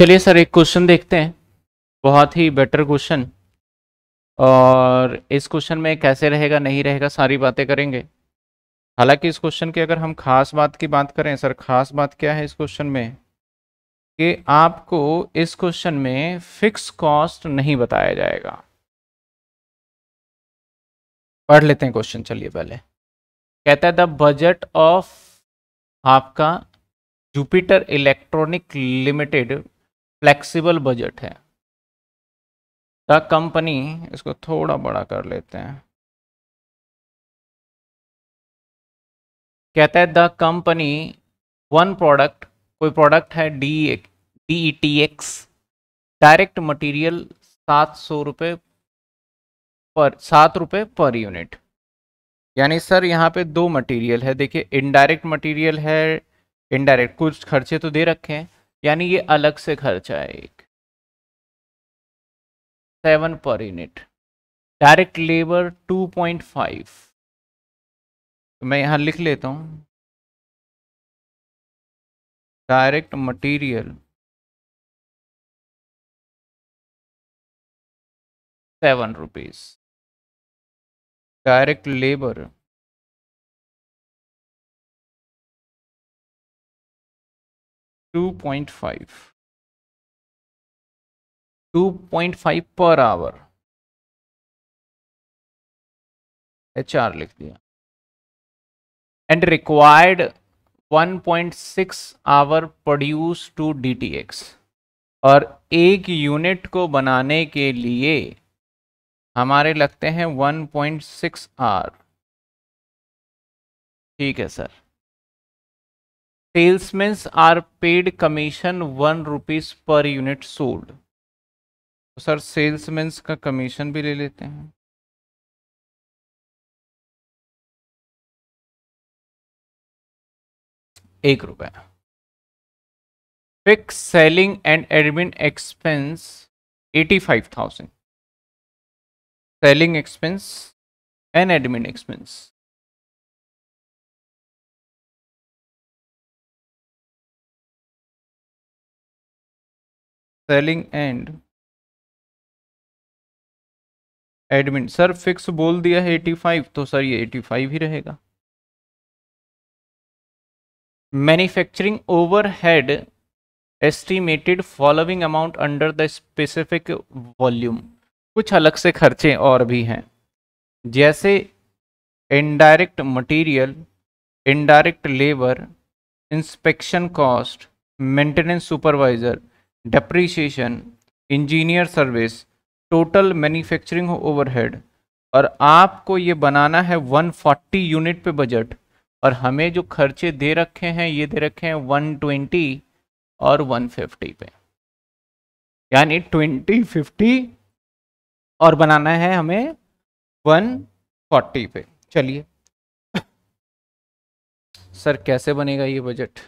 चलिए सर एक क्वेश्चन देखते हैं बहुत ही बेटर क्वेश्चन और इस क्वेश्चन में कैसे रहेगा नहीं रहेगा सारी बातें करेंगे हालांकि इस क्वेश्चन की अगर हम खास बात की बात करें सर खास बात क्या है इस क्वेश्चन में कि आपको इस क्वेश्चन में फिक्स कॉस्ट नहीं बताया जाएगा पढ़ लेते हैं क्वेश्चन चलिए पहले कहता है द बजट ऑफ आपका Jupiter electronic limited flexible budget है द कंपनी इसको थोड़ा बड़ा कर लेते हैं कहता है द कंपनी वन प्रोडक्ट कोई प्रोडक्ट है D D E T X direct material सात सौ रुपये पर सात रुपये पर यूनिट यानी सर यहाँ पे दो मटेरियल है देखिए इनडायरेक्ट मटेरियल है इनडायरेक्ट कुछ खर्चे तो दे रखे हैं यानी ये अलग से खर्चा है एक सेवन पर unit direct labour two point five मैं यहाँ लिख लेता हूँ direct material seven rupees direct labour 2.5 per hour H R लिख दिया and required 1.6 hour produce to D और एक यूनिट को बनाने के लिए हमारे लगते हैं 1.6 आर ठीक है sir salesman are paid commission one rupees per unit sold तो सर सेल्समैन का कमीशन भी ले लेते हैं एक रुपया fix selling and admin expense eighty five thousand selling expense and admin expense selling and admin sir fix बोल दिया है एटी फाइव तो सर ये फाइव ही रहेगा manufacturing overhead estimated following amount under the specific volume कुछ अलग से खर्चे और भी हैं जैसे indirect material indirect labour inspection cost maintenance supervisor depreciation engineer service total manufacturing overhead और आपको ये बनाना है 140 यूनिट पे बजट और हमें जो खर्चे दे रखे हैं ये दे रखे हैं 120 और 150 पे यानी 20 50 और बनाना है हमें 140 पे चलिए सर कैसे बनेगा ये बजट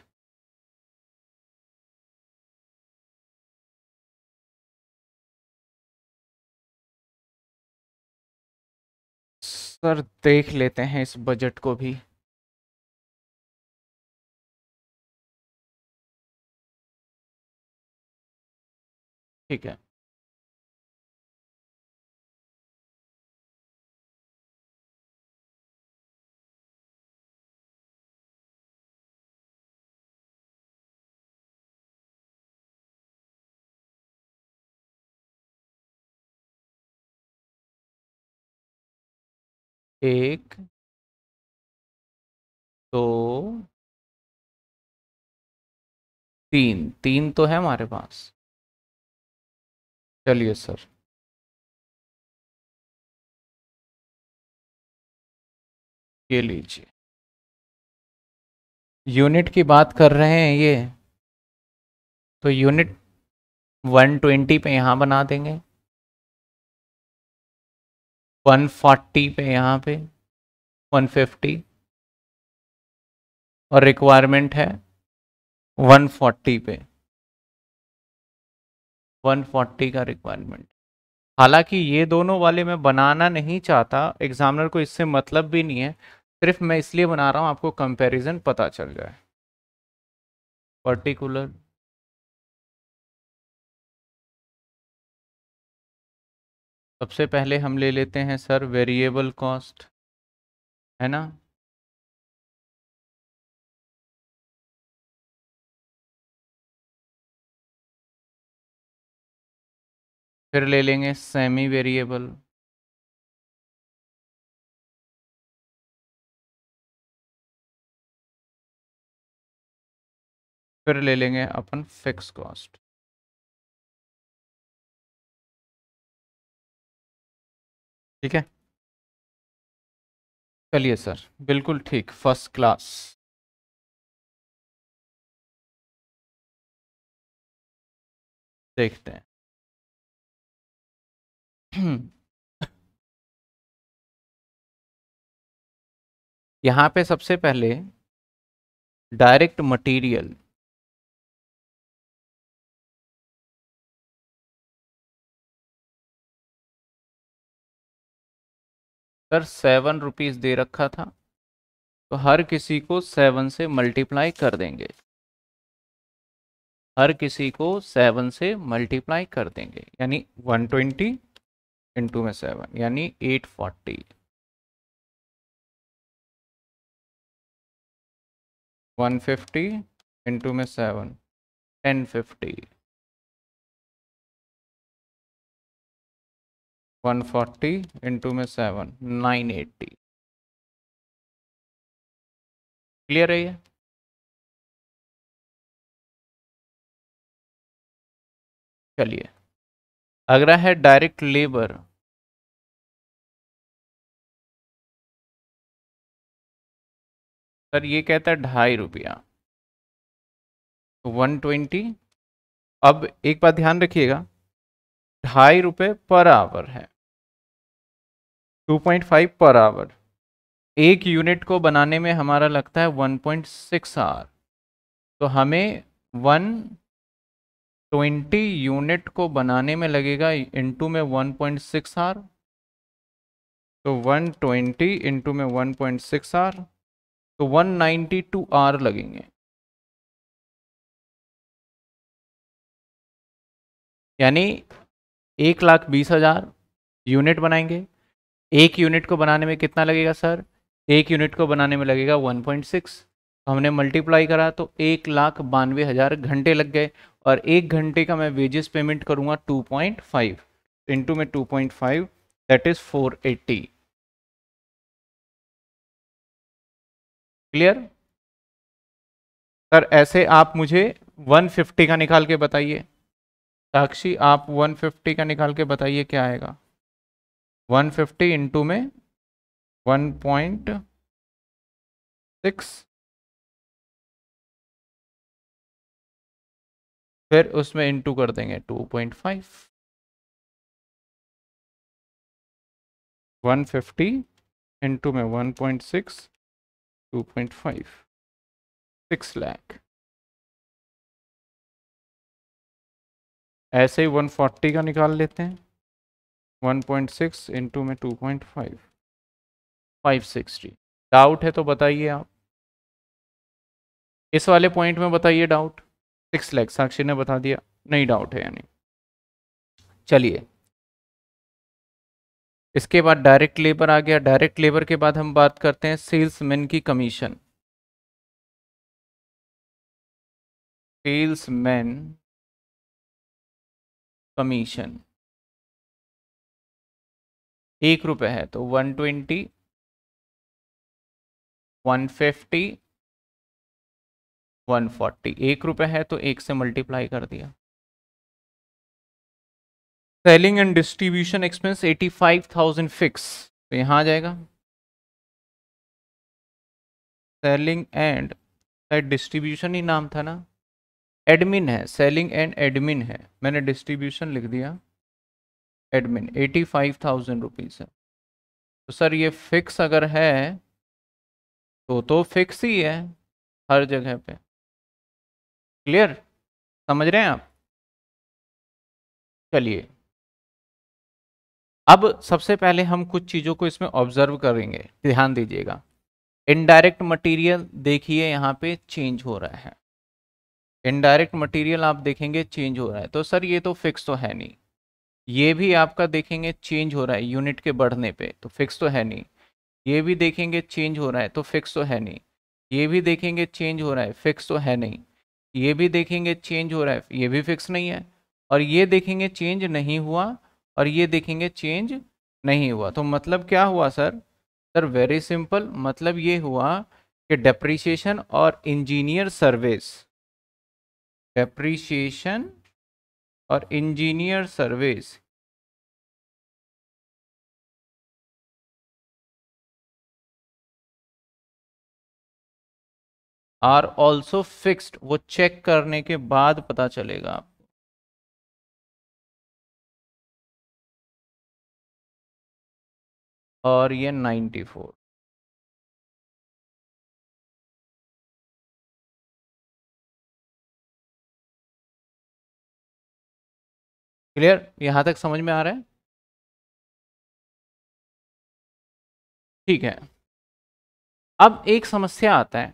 सर देख लेते हैं इस बजट को भी ठीक है एक दो तीन तीन तो है हमारे पास चलिए सर ये लीजिए यूनिट की बात कर रहे हैं ये तो यूनिट 120 पे यहाँ बना देंगे 140 पे यहाँ पे 150 और रिक्वायरमेंट है 140 पे 140 का रिक्वायरमेंट हालांकि ये दोनों वाले मैं बनाना नहीं चाहता एग्जामिनर को इससे मतलब भी नहीं है सिर्फ मैं इसलिए बना रहा हूँ आपको कंपैरिजन पता चल जाए पर्टिकुलर सबसे पहले हम ले लेते हैं सर वेरिएबल कॉस्ट है ना फिर ले लेंगे सेमी वेरिएबल फिर ले लेंगे अपन फिक्स कॉस्ट ठीक है चलिए सर बिल्कुल ठीक फर्स्ट क्लास देखते हैं हम्म। यहां पे सबसे पहले direct material sir seven rupees दे रखा था तो हर किसी को सेवन से मल्टीप्लाई कर देंगे हर किसी को सेवन से मल्टीप्लाई कर देंगे यानी वन ट्वेंटी इंटू में सेवन यानी eight forty one fifty into में seven ten fifty one forty into में सेवन नाइन एट्टी क्लियर है ये चलिए अगला है डायरेक्ट लेबर सर ये कहता है ढाई रुपया वन तो ट्वेंटी अब एक बात ध्यान रखिएगा ढाई रुपये पर आवर है 2.5 पर आवर एक यूनिट को बनाने में हमारा लगता है 1.6 आर तो हमें 120 यूनिट को बनाने में लगेगा इनटू में 1.6 आर तो 120 इंटू में वन सिक्स आर तो 192 आर लगेंगे यानी एक लाख बीस हज़ार यूनिट बनाएंगे एक यूनिट को बनाने में कितना लगेगा सर एक यूनिट को बनाने में लगेगा वन पॉइंट सिक्स हमने मल्टीप्लाई करा तो एक लाख बानवे हज़ार घंटे लग गए और एक घंटे का मैं वेजेस पेमेंट करूँगा टू पॉइंट फाइव इंटू में two point five that is four eighty clear sir ऐसे आप मुझे वन फिफ्टी का निकाल के बताइए साक्षी आप 150 का निकाल के बताइए क्या आएगा 150 फिफ्टी इंटू में वन पॉइंट सिक्स फिर उसमें इंटू कर देंगे two point five one fifty into में one point six two point five six lakh ऐसे ही 140 का निकाल लेते हैं 1.6 पॉइंट सिक्स इंटू में two point five five sixty doubt है तो बताइए आप इस वाले पॉइंट में बताइए डाउट सिक्स लैख साक्षी ने बता दिया नहीं डाउट है यानी चलिए इसके बाद डायरेक्ट लेबर आ गया डायरेक्ट लेबर के बाद हम बात करते हैं सेल्समैन की कमीशन सेल्समैन कमीशन एक रुपये है तो one twenty one fifty one forty एक रुपये है तो एक से मल्टीप्लाई कर दिया selling and distribution expense eighty five thousand fix तो यहाँ आ जाएगा सेलिंग एंड डिस्ट्रीब्यूशन ही नाम था ना एडमिन है सेलिंग एंड एडमिन है मैंने डिस्ट्रीब्यूशन लिख दिया admin eighty five thousand rupees है तो सर ये फिक्स अगर है तो तो फिक्स ही है हर जगह पे क्लियर समझ रहे हैं आप चलिए अब सबसे पहले हम कुछ चीज़ों को इसमें ऑब्जर्व करेंगे ध्यान दीजिएगा इनडायरेक्ट मटेरियल देखिए यहाँ पे चेंज हो रहा है इनडायरेक्ट मटेरियल आप देखेंगे चेंज हो रहा है तो सर ये तो फिक्स तो है नहीं ये भी आपका देखेंगे चेंज हो रहा है यूनिट के बढ़ने पे तो फिक्स तो है नहीं ये भी देखेंगे चेंज हो रहा है तो फिक्स तो है नहीं ये भी देखेंगे चेंज हो रहा है फिक्स तो है नहीं ये भी देखेंगे चेंज हो रहा है ये भी फिक्स नहीं है और ये देखेंगे चेंज नहीं हुआ और ये देखेंगे चेंज नहीं हुआ तो मतलब क्या हुआ सर सर वेरी सिंपल मतलब ये हुआ कि डेप्रिसिएशन और इंजीनियर सर्विस डेप्रीशिएशन और engineer service are also fixed वो चेक करने के बाद पता चलेगा आपको और ये नाइन्टी फोर क्लियर यहाँ तक समझ में आ रहा है ठीक है अब एक समस्या आता है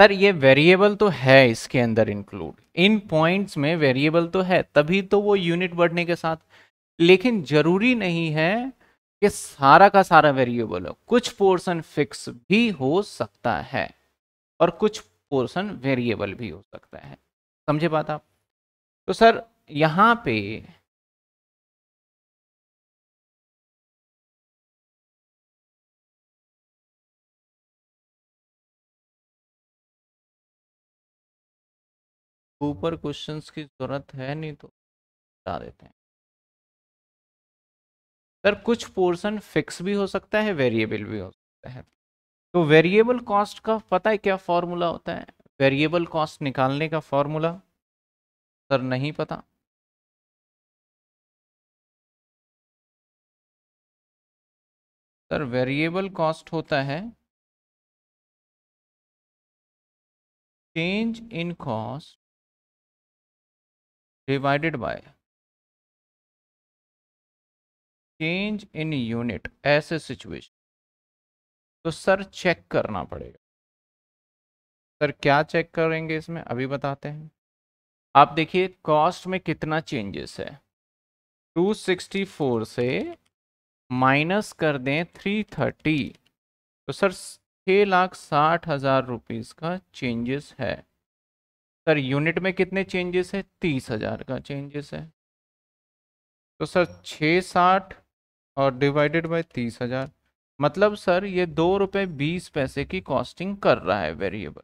सर ये वेरिएबल तो है इसके अंदर इंक्लूड इन पॉइंट्स में वेरिएबल तो है तभी तो वो यूनिट बढ़ने के साथ लेकिन जरूरी नहीं है कि सारा का सारा वेरिएबल हो कुछ पोर्शन फिक्स भी हो सकता है और कुछ पोर्शन वेरिएबल भी हो सकता है समझे बात आप तो सर यहाँ पे ऊपर क्वेश्चंस की ज़रूरत है नहीं तो बता देते हैं सर कुछ पोर्शन फिक्स भी हो सकता है वेरिएबल भी हो सकता है तो वेरिएबल कॉस्ट का पता है क्या फॉर्मूला होता है वेरिएबल कॉस्ट निकालने का फॉर्मूला सर नहीं पता सर वेरिएबल कॉस्ट होता है change in cost divided by change in unit ऐसे सिचुएशन तो सर चेक करना पड़ेगा सर क्या चेक करेंगे इसमें अभी बताते हैं आप देखिए कॉस्ट में कितना चेंजेस है 264 से माइनस कर दें थ्री थर्टी तो सर छः लाख साठ हज़ार रुपीज़ का चेंजेस है सर यूनिट में कितने चेंजेस है तीस हज़ार का चेंजेस है तो सर छः साठ और डिवाइडेड बाय तीस हज़ार मतलब सर ये दो रुपये बीस पैसे की कॉस्टिंग कर रहा है वेरिएबल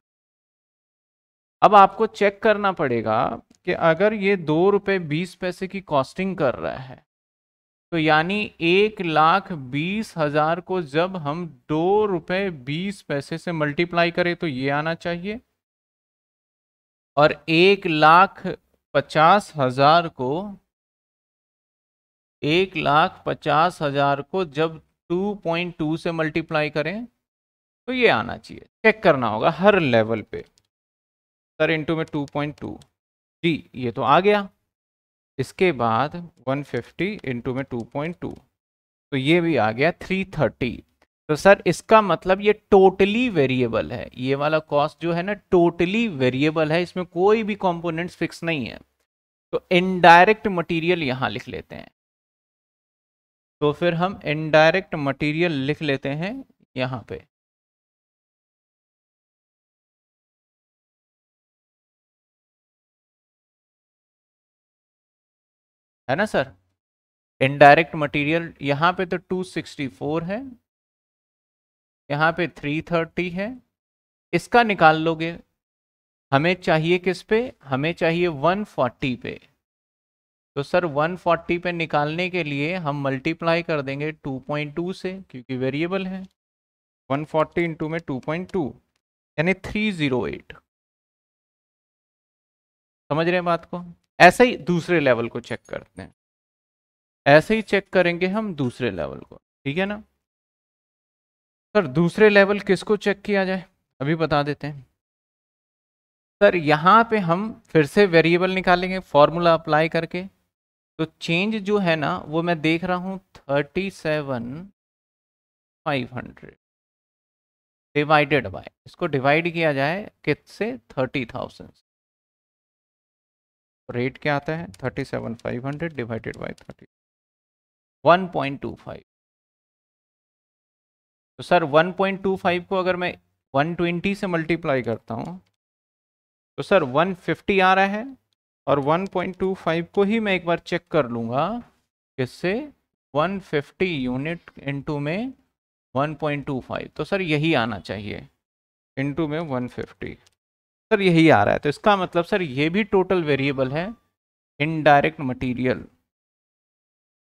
अब आपको चेक करना पड़ेगा कि अगर ये दो रुपये बीस पैसे की कॉस्टिंग कर रहा है तो यानी एक लाख बीस हजार को जब हम दो रुपए बीस पैसे से मल्टीप्लाई करें तो ये आना चाहिए और एक लाख पचास हजार को एक लाख पचास हजार को जब टू पॉइंट टू से मल्टीप्लाई करें तो ये आना चाहिए चेक करना होगा हर लेवल पे सर इंटू में टू पॉइंट टू जी ये तो आ गया इसके बाद 150 फिफ्टी इंटू में टू तो ये भी आ गया 330 तो सर इसका मतलब ये टोटली वेरिएबल है ये वाला कॉस्ट जो है ना टोटली वेरिएबल है इसमें कोई भी कंपोनेंट्स फिक्स नहीं है तो इनडायरेक्ट मटेरियल यहाँ लिख लेते हैं तो फिर हम इनडायरेक्ट मटेरियल लिख लेते हैं यहाँ पे है ना सर इनडायरेक्ट मटेरियल यहाँ पे तो 264 है यहाँ पे 330 है इसका निकाल लोगे हमें चाहिए किस पे हमें चाहिए 140 पे तो सर 140 पे निकालने के लिए हम मल्टीप्लाई कर देंगे 2.2 से क्योंकि वेरिएबल है 140 फोर्टी इंटू में टू यानी 308 समझ रहे हैं बात को ऐसे ही दूसरे लेवल को चेक करते हैं ऐसे ही चेक करेंगे हम दूसरे लेवल को ठीक है ना सर दूसरे लेवल किसको चेक किया जाए अभी बता देते हैं सर यहाँ पे हम फिर से वेरिएबल निकालेंगे फॉर्मूला अप्लाई करके तो चेंज जो है ना वो मैं देख रहा हूँ thirty seven five hundred divided by इसको डिवाइड किया जाए कित से थर्टी थाउजेंड रेट क्या आता है thirty seven five hundred divided by thirty one point two five तो sir one point two five को अगर मैं वन ट्वेंटी से मल्टीप्लाई करता हूँ तो सर वन फिफ्टी आ रहा है और वन पॉइंट टू फाइव को ही मैं एक बार चेक कर लूँगा इससे वन फिफ्टी यूनिट इंटू में वन पॉइंट टू फाइव तो सर यही आना चाहिए इंटू में वन फिफ्टी सर यही आ रहा है तो इसका मतलब सर ये भी टोटल वेरिएबल है इनडायरेक्ट मटेरियल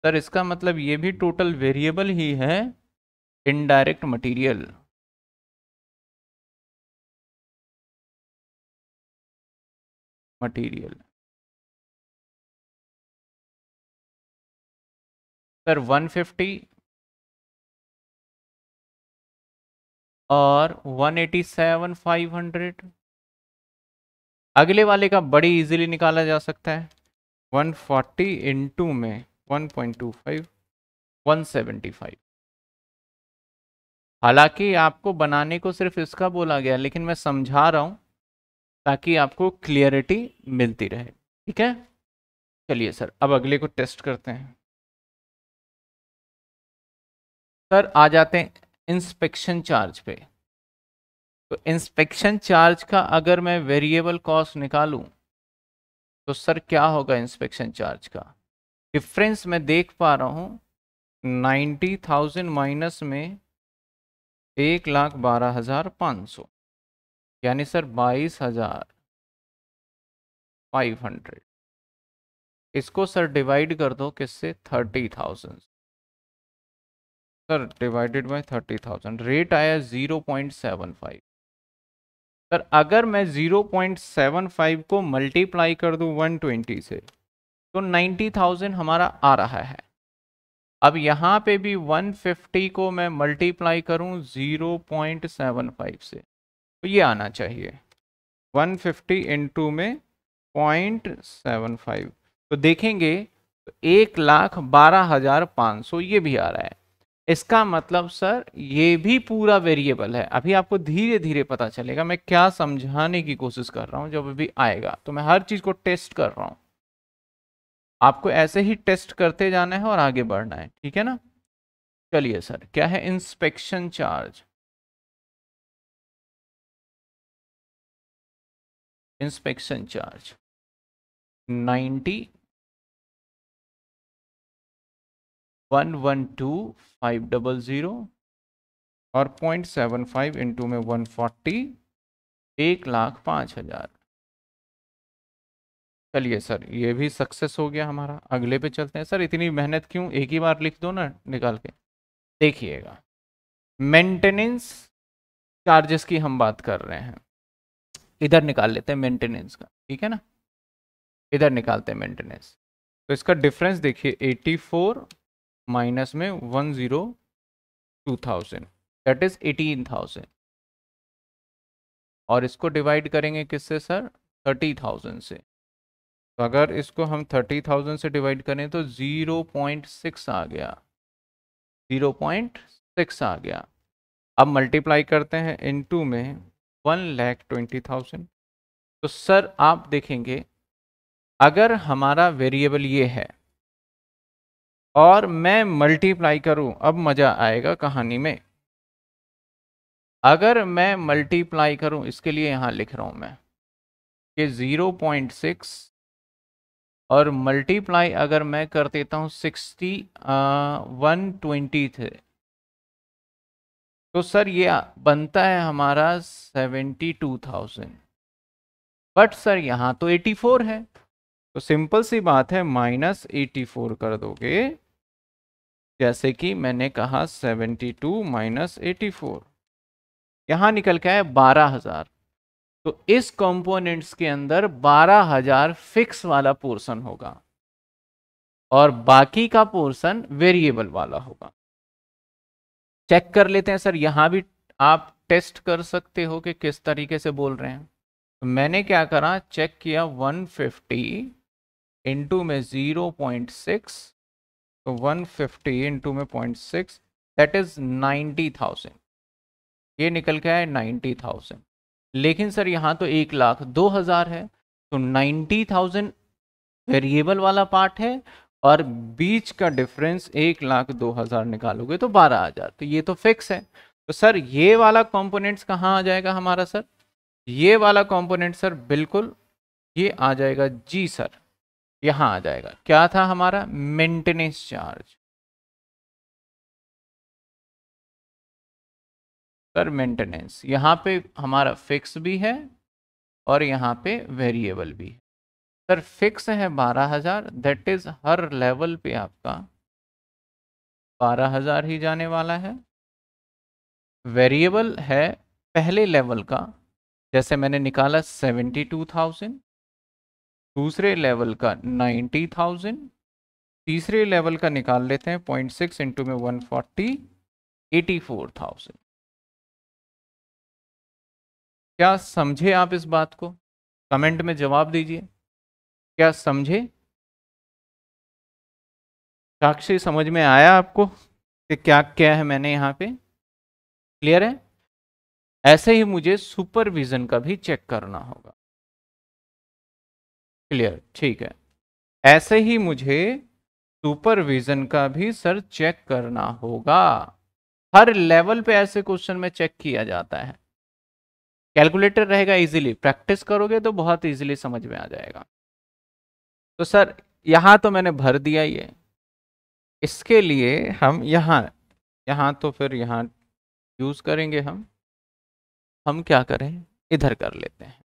सर इसका मतलब ये भी टोटल वेरिएबल ही है इनडायरेक्ट मटेरियल मटेरियल सर 150 और 187 500 अगले वाले का बड़ी इजीली निकाला जा सकता है 140 फोर्टी इंटू में वन पॉइंट हालांकि आपको बनाने को सिर्फ इसका बोला गया लेकिन मैं समझा रहा हूँ ताकि आपको क्लियरिटी मिलती रहे ठीक है चलिए सर अब अगले को टेस्ट करते हैं सर आ जाते हैं इंस्पेक्शन चार्ज पे तो इंस्पेक्शन चार्ज का अगर मैं वेरिएबल कॉस्ट निकालूं तो सर क्या होगा इंस्पेक्शन चार्ज का डिफरेंस मैं देख पा रहा हूँ नाइन्टी थाउजेंड माइनस में एक लाख बारह हज़ार पाँच सौ यानी सर बाईस हज़ार फाइव हंड्रेड इसको सर डिवाइड कर दो किससे thirty thousand sir divided by thirty thousand rate आया ज़ीरो पॉइंट सेवन फाइव पर अगर मैं 0.75 को मल्टीप्लाई कर दूं 120 से तो 90,000 हमारा आ रहा है अब यहाँ पे भी 150 को मैं मल्टीप्लाई करूँ 0.75 से तो ये आना चाहिए 150 फिफ्टी इंटू में पॉइंट सेवन फाइव तो देखेंगे तो एक लाख बारह हज़ार पाँच सौ ये भी आ रहा है इसका मतलब सर ये भी पूरा वेरिएबल है अभी आपको धीरे धीरे पता चलेगा मैं क्या समझाने की कोशिश कर रहा हूँ जब अभी आएगा तो मैं हर चीज़ को टेस्ट कर रहा हूँ आपको ऐसे ही टेस्ट करते जाना है और आगे बढ़ना है ठीक है ना चलिए सर क्या है inspection charge inspection charge ninety one one two five double zero और पॉइंट सेवन फाइव इंटू में वन फोर्टी एक लाख पाँच हज़ार चलिए सर ये भी सक्सेस हो गया हमारा अगले पे चलते हैं सर इतनी मेहनत क्यों एक ही बार लिख दो ना निकाल के देखिएगा मेंटेनेंस चार्जेस की हम बात कर रहे हैं इधर निकाल लेते हैं मेंटेनेंस का ठीक है ना इधर निकालते हैं मेंटेनेंस तो इसका डिफरेंस देखिए 84 माइनस में one zero two thousand that is eighteen thousand और इसको डिवाइड करेंगे किससे सर थर्टी थाउजेंड से तो अगर इसको हम थर्टी थाउजेंड से डिवाइड करें तो ज़ीरो पॉइंट सिक्स आ गया ज़ीरो पॉइंट सिक्स आ गया अब मल्टीप्लाई करते हैं इन टू में वन लैख ट्वेंटी थाउजेंड तो सर आप देखेंगे अगर हमारा वेरिएबल ये है और मैं मल्टीप्लाई करूं अब मज़ा आएगा कहानी में अगर मैं मल्टीप्लाई करूं इसके लिए यहाँ लिख रहा हूँ मैं कि ज़ीरो पॉइंट सिक्स और मल्टीप्लाई अगर मैं कर देता हूँ सिक्सटी वन ट्वेंटी थे तो सर ये बनता है हमारा seventy two thousand but sir यहाँ तो एटी फोर है तो सिंपल सी बात है माइनस एटी फोर कर दोगे जैसे कि मैंने कहा 72 टू माइनस एटी यहाँ निकल के आए बारह हजार तो इस कंपोनेंट्स के अंदर बारह हजार फिक्स वाला पोर्शन होगा और बाकी का पोर्शन वेरिएबल वाला होगा चेक कर लेते हैं सर यहाँ भी आप टेस्ट कर सकते हो कि किस तरीके से बोल रहे हैं तो मैंने क्या करा चेक किया 150 फिफ्टी इंटू में 0.6 तो 150 फिफ्टी इंटू में point six that is ninety thousand ये निकल के है नाइन्टी थाउजेंड लेकिन सर यहाँ तो एक लाख दो हज़ार है तो नाइन्टी थाउजेंड वेरिएबल वाला पार्ट है और बीच का डिफरेंस एक लाख दो हज़ार निकालोगे तो बारह हज़ार तो ये तो फिक्स है तो सर ये वाला कंपोनेंट्स कहाँ आ जाएगा हमारा सर ये वाला कंपोनेंट सर बिल्कुल ये आ जाएगा जी सर यहां आ जाएगा क्या था हमारा मेंटेनेंस चार्ज सर मेंटेनेंस यहां पे हमारा फिक्स भी है और यहां पे वेरिएबल भी है सर फिक्स है बारह हज़ार दैट इज़ हर लेवल पे आपका बारह हज़ार ही जाने वाला है वेरिएबल है पहले लेवल का जैसे मैंने निकाला सेवेंटी टू थाउजेंड दूसरे लेवल का नाइन्टी थाउजेंड तीसरे लेवल का निकाल लेते हैं पॉइंट सिक्स इंटू में one forty eighty four thousand क्या समझे आप इस बात को कमेंट में जवाब दीजिए क्या समझे साक्षी समझ में आया आपको कि क्या क्या है मैंने यहाँ पे क्लियर है ऐसे ही मुझे सुपरविजन का भी चेक करना होगा क्लियर ठीक है ऐसे ही मुझे सुपरविजन का भी सर चेक करना होगा हर लेवल पे ऐसे क्वेश्चन में चेक किया जाता है कैलकुलेटर रहेगा इजीली प्रैक्टिस करोगे तो बहुत इजीली समझ में आ जाएगा तो सर यहाँ तो मैंने भर दिया ये इसके लिए हम यहाँ यहाँ तो फिर यहाँ यूज़ करेंगे हम हम क्या करें इधर कर लेते हैं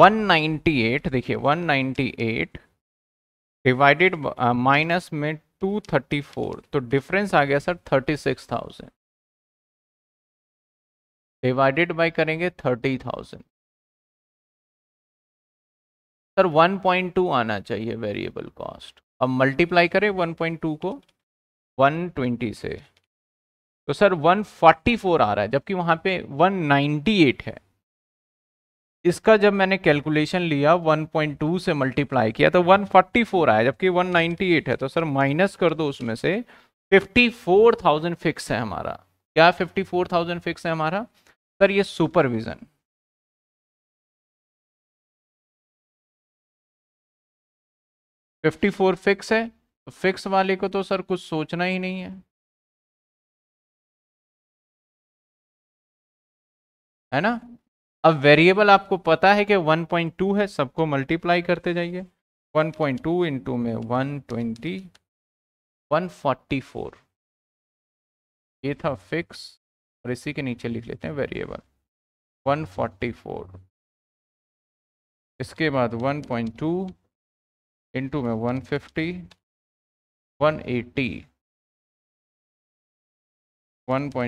198 देखिए 198 डिवाइडेड माइनस में 234 तो डिफरेंस आ गया सर 36,000 डिवाइडेड बाय करेंगे 30,000 सर 1.2 आना चाहिए वेरिएबल कॉस्ट अब मल्टीप्लाई करें 1.2 को 120 से तो सर 144 आ रहा है जबकि वहाँ पे 198 है इसका जब मैंने कैलकुलेशन लिया 1.2 से मल्टीप्लाई किया तो 144 आया जबकि 198 है तो सर माइनस कर दो उसमें से 54,000 फिक्स है हमारा क्या 54,000 फिक्स है हमारा सर ये सुपरविजन फिफ्टी फोर फिक्स है तो फिक्स वाले को तो सर कुछ सोचना ही नहीं है है ना अब वेरिएबल आपको पता है कि 1.2 है सबको मल्टीप्लाई करते जाइए 1.2 पॉइंट टू इंटू में one twenty one forty four ये था फिक्स और इसी के नीचे लिख लेते हैं वेरिएबल 144 इसके बाद 1.2 पॉइंट टू इंटू में 150 180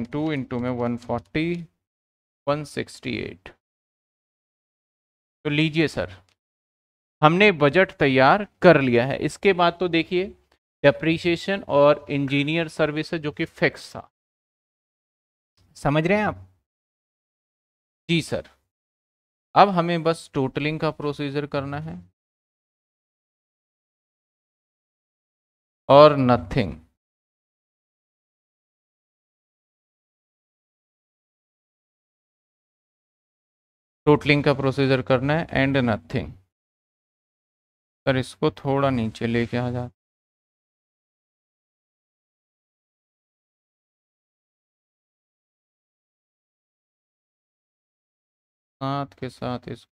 1.2 इंटू में 140 168 तो लीजिए सर हमने बजट तैयार कर लिया है इसके बाद तो देखिए डेप्रीशिएशन और इंजीनियर सर्विस जो कि फिक्स था समझ रहे हैं आप जी सर अब हमें बस टोटलिंग का प्रोसीजर करना है और नथिंग टोटलिंग का प्रोसीजर करना है एंड नथिंग सर इसको थोड़ा नीचे लेके आ जाते साथ के साथ इसको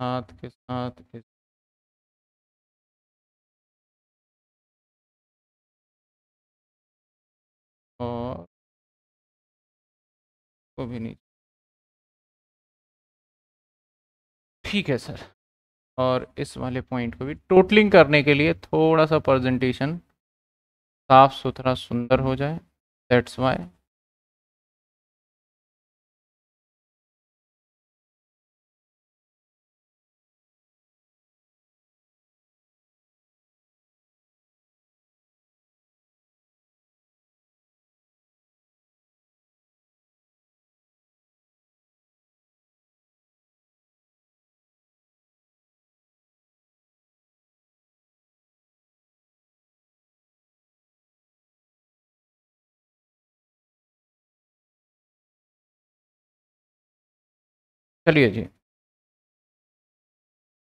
साथ के साथ इस और को भी नहीं ठीक है सर और इस वाले पॉइंट को भी टोटलिंग करने के लिए थोड़ा सा प्रेजेंटेशन साफ सुथरा सुंदर हो जाए दैट्स वाई चलिए जी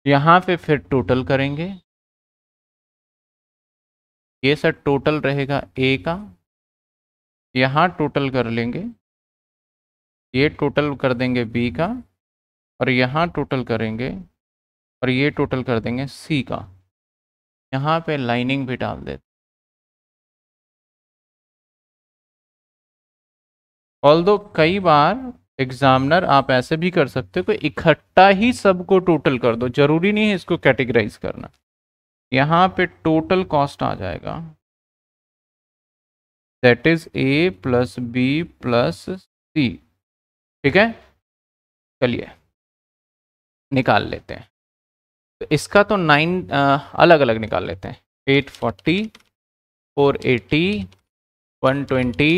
यहाँ पे फिर टोटल करेंगे ये सर टोटल रहेगा ए का यहाँ टोटल कर लेंगे ये टोटल कर देंगे बी का और यहाँ टोटल करेंगे और ये टोटल कर देंगे सी का यहाँ पे लाइनिंग भी डाल देते ऑल कई बार एग्जामिनर आप ऐसे भी कर सकते हो कि इकट्ठा ही सबको टोटल कर दो जरूरी नहीं है इसको कैटेगराइज करना यहाँ पे टोटल कॉस्ट आ जाएगा that is A plus B plus C ठीक है चलिए निकाल लेते हैं तो इसका तो नाइन अलग अलग निकाल लेते हैं eight forty four eighty one twenty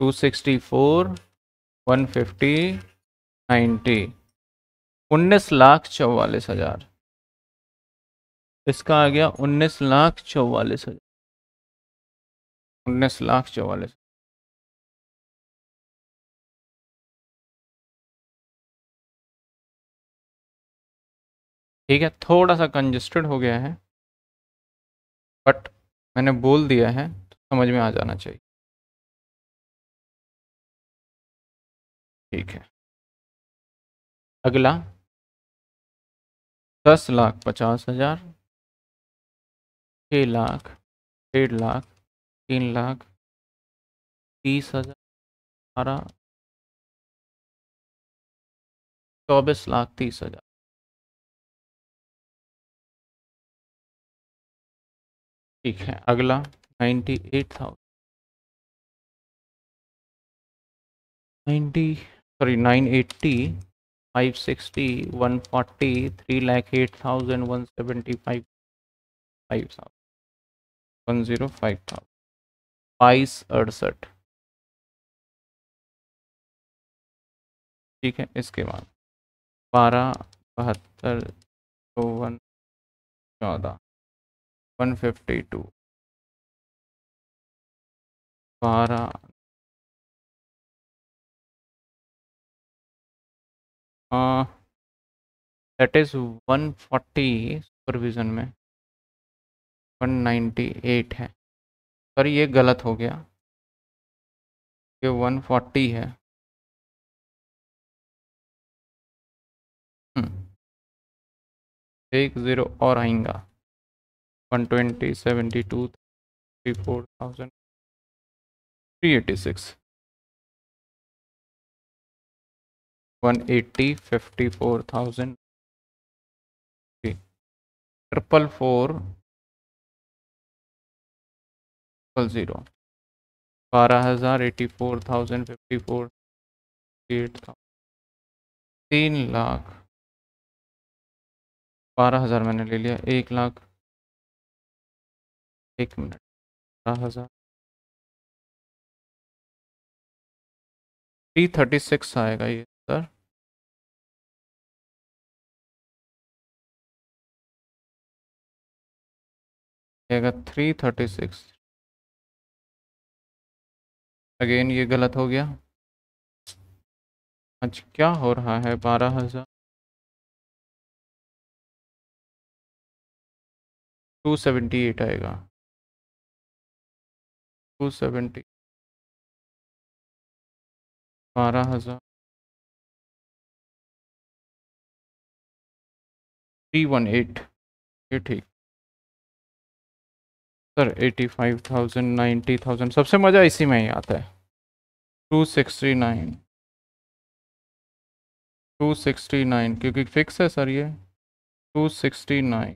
two sixty four one fifty ninety उन्नीस लाख चौवालीस हज़ार इसका आ गया उन्नीस लाख चौवालीस हज़ार उन्नीस लाख चौवालीस ठीक है थोड़ा सा कंजस्टेड हो गया है बट मैंने बोल दिया है तो समझ में आ जाना चाहिए ठीक है अगला दस लाख पचास हजार छ लाख डेढ़ लाख तीन लाख तीस हजार बारह चौबीस लाख तीस हजार ठीक है अगला ninety eight thousand ninety sorry nine eighty five sixty one forty three lakh eight thousand one seventy five five thousand one zero five thousand बाईस अड़सठ ठीक है इसके बाद बारह बहत्तर चौवन चौदह वन फिफ्टी टू बारह that is one forty supervision में वन एट है पर ये गलत हो गया ये फोर्टी है हम्म। एक ज़ीरो और आएगा one twenty seventy two three four thousand three eighty six one eighty fifty four thousand triple four triple zero बारह हज़ार eighty four thousand fifty four eight thousand तीन लाख बारह हज़ार मैंने ले लिया एक लाख एक मिनट बारह हज़ार थ्री थर्टी सिक्स आएगा ये sir three thirty six again ये गलत हो गया आज क्या हो रहा है बारह हजार टू सेवेंटी एट आएगा टू सेवेंटी बारह हजार थ्री वन एट ये ठीक sir eighty five thousand ninety thousand सबसे मज़ा इसी में ही आता है two sixty nine two sixty nine क्योंकि फिक्स है सर ये टू सिक्सटी नाइन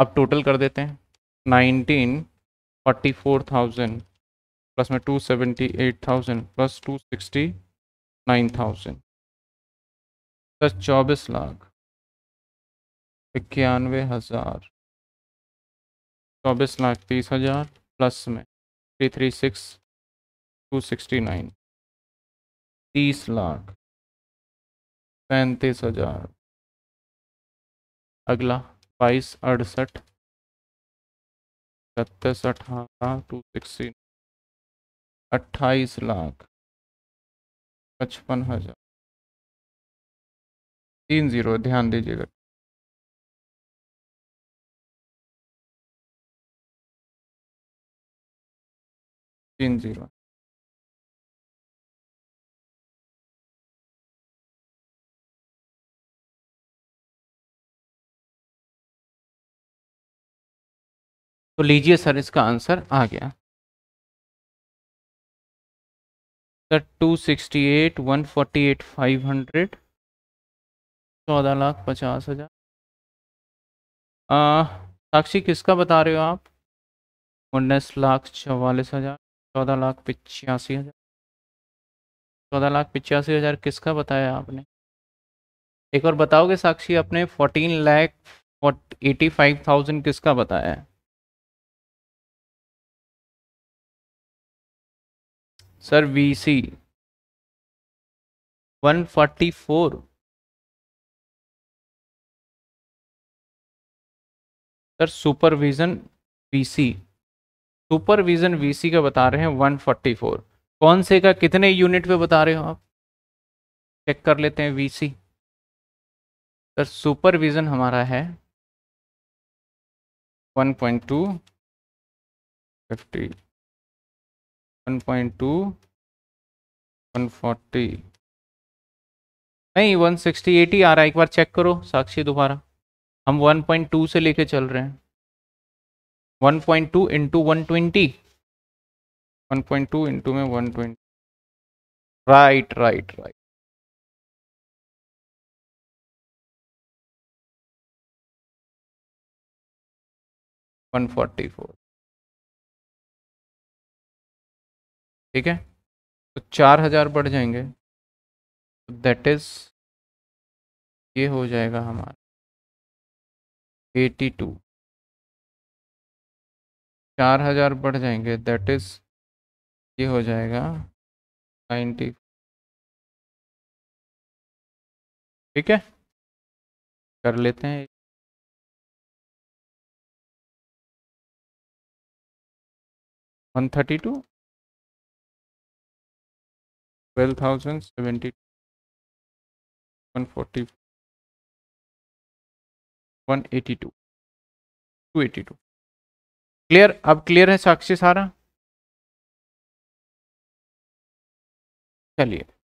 अब टोटल कर देते हैं nineteen forty four thousand plus में two seventy eight thousand plus two sixty nine thousand plus चौबीस लाख इक्यानवे हज़ार चौबीस लाख तीस हज़ार प्लस में three three six two sixty nine तीस लाख पैंतीस हज़ार अगला बाईस अड़सठ इकतीस अठारह टू सिक्सटी अट्ठाईस लाख पचपन हज़ार तीन ज़ीरो ध्यान दीजिएगा तीन जीरो तो लीजिए सर इसका आंसर आ गया sir two sixty eight one forty eight five hundred चौदह लाख पचास हज़ार साक्षी किसका बता रहे हो आप उन्नीस लाख चवालीस हज़ार चौदह लाख पिचासी हज़ार चौदह लाख पिचासी हज़ार किसका बताया आपने एक और बताओगे साक्षी आपने fourteen lakh eighty five thousand किसका बताया है sir V C one forty four sir supervision V C supervision VC का बता रहे हैं 144 कौन से का कितने यूनिट पे बता रहे हो आप चेक कर लेते हैं वीसी सर सुपरविजन हमारा है 1.2 50 1.2 140 नहीं 160 80 आ रहा है एक बार चेक करो साक्षी दोबारा हम 1.2 से लेके चल रहे हैं one point two into one twenty one point two into में one twenty right right right one forty four ठीक है तो चार हजार बढ़ जाएंगे तो दैट इज ये हो जाएगा हमारा एटी टू चार हज़ार बढ़ जाएंगे दैट इज़ ये हो जाएगा नाइन्टी ठीक है कर लेते हैं one thirty two twelve thousand seventy one forty one eighty two two eighty two clear अब क्लियर है साक्षी सारा चलिए